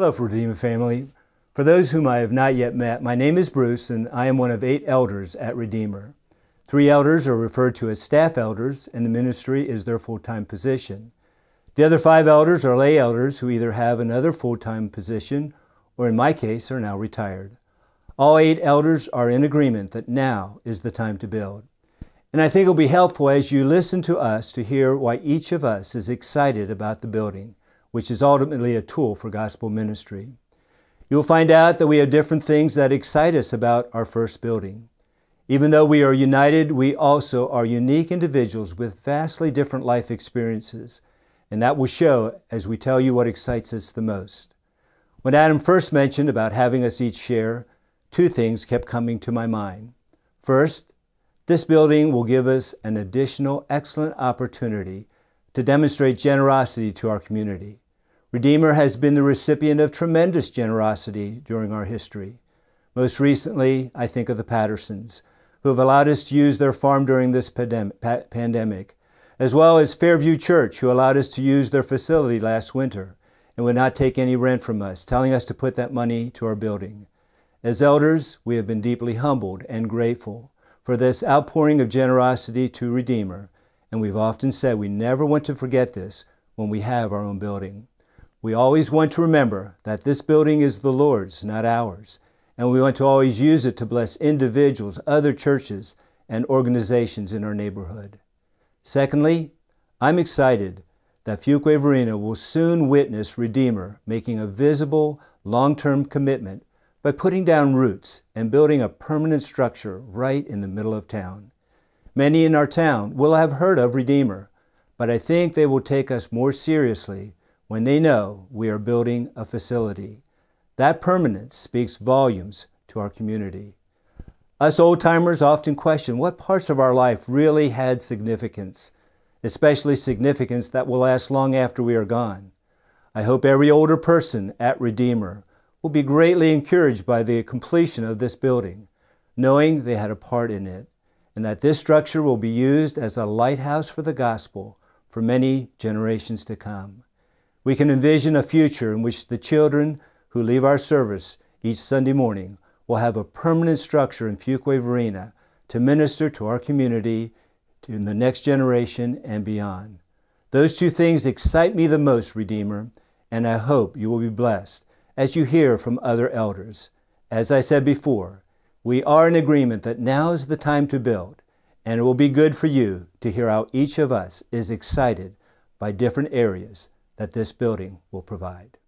Hello, Redeemer family. For those whom I have not yet met, my name is Bruce, and I am one of eight elders at Redeemer. Three elders are referred to as staff elders, and the ministry is their full time position. The other five elders are lay elders who either have another full time position or, in my case, are now retired. All eight elders are in agreement that now is the time to build. And I think it'll be helpful as you listen to us to hear why each of us is excited about the building which is ultimately a tool for gospel ministry. You'll find out that we have different things that excite us about our first building. Even though we are united, we also are unique individuals with vastly different life experiences, and that will show as we tell you what excites us the most. When Adam first mentioned about having us each share, two things kept coming to my mind. First, this building will give us an additional excellent opportunity to demonstrate generosity to our community. Redeemer has been the recipient of tremendous generosity during our history. Most recently, I think of the Pattersons, who have allowed us to use their farm during this pandemic, as well as Fairview Church, who allowed us to use their facility last winter and would not take any rent from us, telling us to put that money to our building. As elders, we have been deeply humbled and grateful for this outpouring of generosity to Redeemer, and we've often said we never want to forget this when we have our own building. We always want to remember that this building is the Lord's, not ours, and we want to always use it to bless individuals, other churches, and organizations in our neighborhood. Secondly, I'm excited that Fuquay Varina will soon witness Redeemer making a visible, long term commitment by putting down roots and building a permanent structure right in the middle of town. Many in our town will have heard of Redeemer, but I think they will take us more seriously when they know we are building a facility. That permanence speaks volumes to our community. Us old timers often question what parts of our life really had significance, especially significance that will last long after we are gone. I hope every older person at Redeemer will be greatly encouraged by the completion of this building, knowing they had a part in it, and that this structure will be used as a lighthouse for the gospel for many generations to come. We can envision a future in which the children who leave our service each Sunday morning will have a permanent structure in Fuquay Varina to minister to our community, to the next generation, and beyond. Those two things excite me the most, Redeemer, and I hope you will be blessed as you hear from other elders. As I said before, we are in agreement that now is the time to build, and it will be good for you to hear how each of us is excited by different areas that this building will provide.